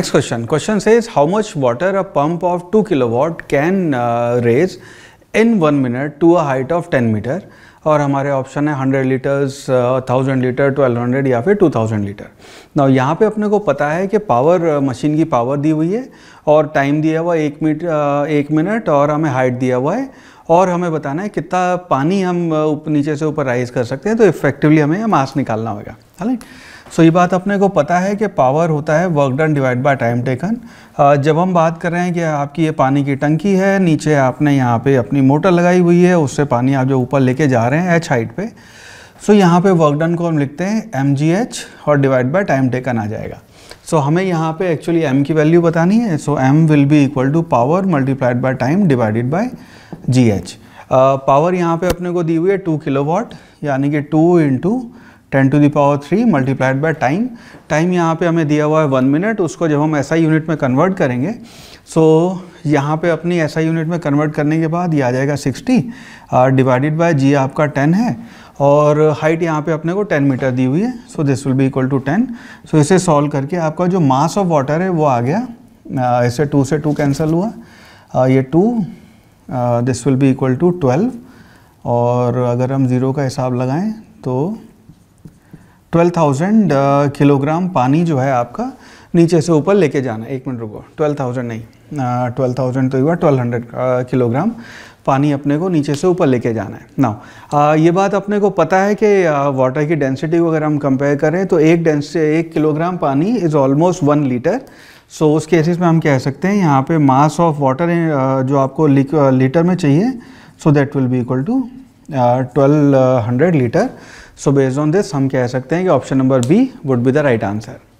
question question से is how much water a pump of two kilowatt can raise in one minute to a height of ten metre और हमारे option है hundred litres thousand litre twelve hundred या फिर two thousand litre ना यहाँ पे अपने को पता है कि पावर मशीन uh, की पावर दी हुई है और टाइम दिया हुआ एक मीटर uh, एक मिनट और हमें हाइट दिया हुआ है और हमें बताना है कितना पानी हम uh, नीचे से ऊपर राइज कर सकते हैं तो इफ़ेक्टिवली हमें मास निकालना होगा राइट सो ये बात अपने को पता है कि पावर होता है work done divide by time taken जब हम बात कर रहे हैं कि आपकी ये पानी की टंकी है नीचे आपने यहाँ पे अपनी मोटर लगाई हुई है उससे पानी आप जो ऊपर लेके जा रहे हैं एच हाइट पे सो so, यहाँ पे वर्क डन को हम लिखते हैं एम और डिवाइड बाय टाइम टेकन आ जाएगा सो so, हमें यहाँ पे एक्चुअली एम की वैल्यू बतानी है so M will be equal to power multiplied by time divided by G power यहाँ पे अपने को दी हुई है टू किलोवाट यानी कि two into ten to the power three multiplied by time time यहाँ पे हमें दिया हुआ है वन मिनट उसको जब हम ऐसा यूनिट में कन्वर्ट करेंगे सो so, यहाँ पे अपनी ऐसा यूनिट में कन्वर्ट करने के बाद ये आ जाएगा सिक्सटी डिवाइडेड बाय जी आपका टेन है और हाइट यहाँ पे अपने को टेन मीटर दी हुई है so this will be equal to ten so इसे सॉल्व करके आपका जो मास ऑफ वाटर है वो आ गया uh, इसे टू से टू कैंसिल हुआ आ, uh, ये two this will be equal to twelve और अगर हम ज़ीरो का हिसाब लगाएं तो 12,000 किलोग्राम पानी जो है आपका नीचे से ऊपर लेके जाना एक मिनट रुको 12,000 नहीं ट्वेल्व थाउजेंड तो हुआ ट्वेल्व हंड्रेड किलोग्राम पानी अपने को नीचे से ऊपर लेके जाना है नाउ ये बात अपने को पता है कि वाटर की डेंसिटी को अगर हम कंपेयर करें तो एक डेंसिटी एक किलोग्राम पानी is almost one litre so उस केसेस में हम कह सकते हैं यहाँ पे मास ऑफ वाटर जो आपको लीटर में चाहिए so that will be equal to twelve hundred litre so based on this हम कह सकते हैं कि option number B would be the right answer